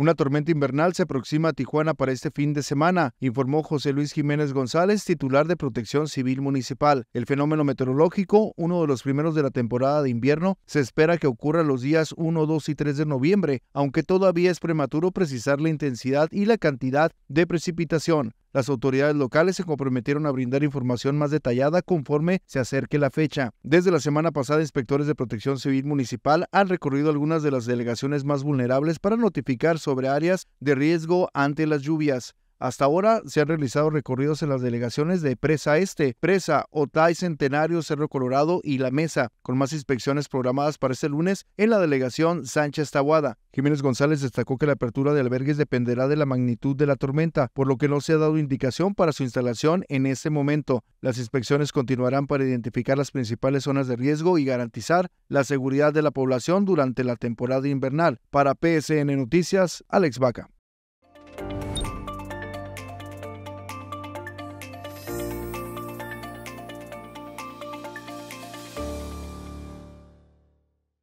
Una tormenta invernal se aproxima a Tijuana para este fin de semana, informó José Luis Jiménez González, titular de Protección Civil Municipal. El fenómeno meteorológico, uno de los primeros de la temporada de invierno, se espera que ocurra los días 1, 2 y 3 de noviembre, aunque todavía es prematuro precisar la intensidad y la cantidad de precipitación. Las autoridades locales se comprometieron a brindar información más detallada conforme se acerque la fecha. Desde la semana pasada, inspectores de protección civil municipal han recorrido algunas de las delegaciones más vulnerables para notificar sobre áreas de riesgo ante las lluvias. Hasta ahora se han realizado recorridos en las delegaciones de Presa Este, Presa, Otay, Centenario, Cerro Colorado y La Mesa, con más inspecciones programadas para este lunes en la delegación Sánchez Tahuada. Jiménez González destacó que la apertura de albergues dependerá de la magnitud de la tormenta, por lo que no se ha dado indicación para su instalación en este momento. Las inspecciones continuarán para identificar las principales zonas de riesgo y garantizar la seguridad de la población durante la temporada invernal. Para PSN Noticias, Alex Vaca.